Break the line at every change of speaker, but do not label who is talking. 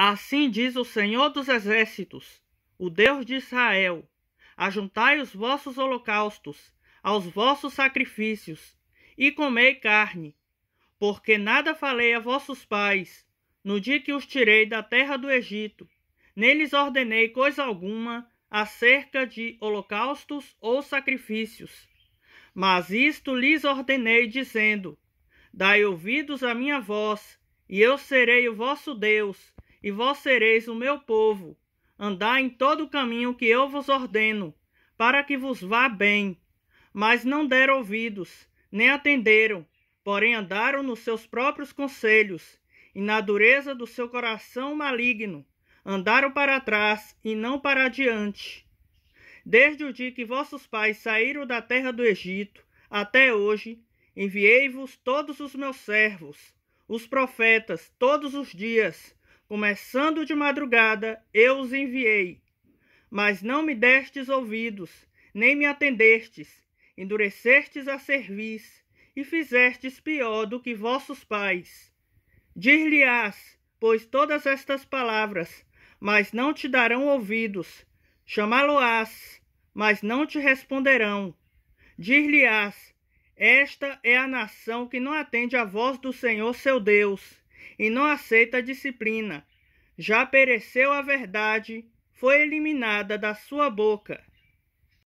Assim diz o Senhor dos Exércitos, o Deus de Israel: Ajuntai os vossos holocaustos, aos vossos sacrifícios, e comei carne, porque nada falei a vossos pais, no dia que os tirei da terra do Egito, nem lhes ordenei coisa alguma acerca de holocaustos ou sacrifícios. Mas isto lhes ordenei, dizendo: Dai ouvidos à minha voz, e eu serei o vosso Deus, e vós sereis o meu povo. Andai em todo o caminho que eu vos ordeno, para que vos vá bem. Mas não deram ouvidos, nem atenderam, porém andaram nos seus próprios conselhos, e na dureza do seu coração maligno, andaram para trás e não para adiante. Desde o dia que vossos pais saíram da terra do Egito, até hoje, enviei-vos todos os meus servos, os profetas, todos os dias, Começando de madrugada, eu os enviei, mas não me destes ouvidos, nem me atendestes, endurecestes a cerviz, e fizestes pior do que vossos pais. Dir-lhe-ás, pois, todas estas palavras, mas não te darão ouvidos. Chamá-lo-ás, mas não te responderão. Dir-lhe-ás, esta é a nação que não atende à voz do Senhor seu Deus e não aceita a disciplina. Já pereceu a verdade, foi eliminada da sua boca.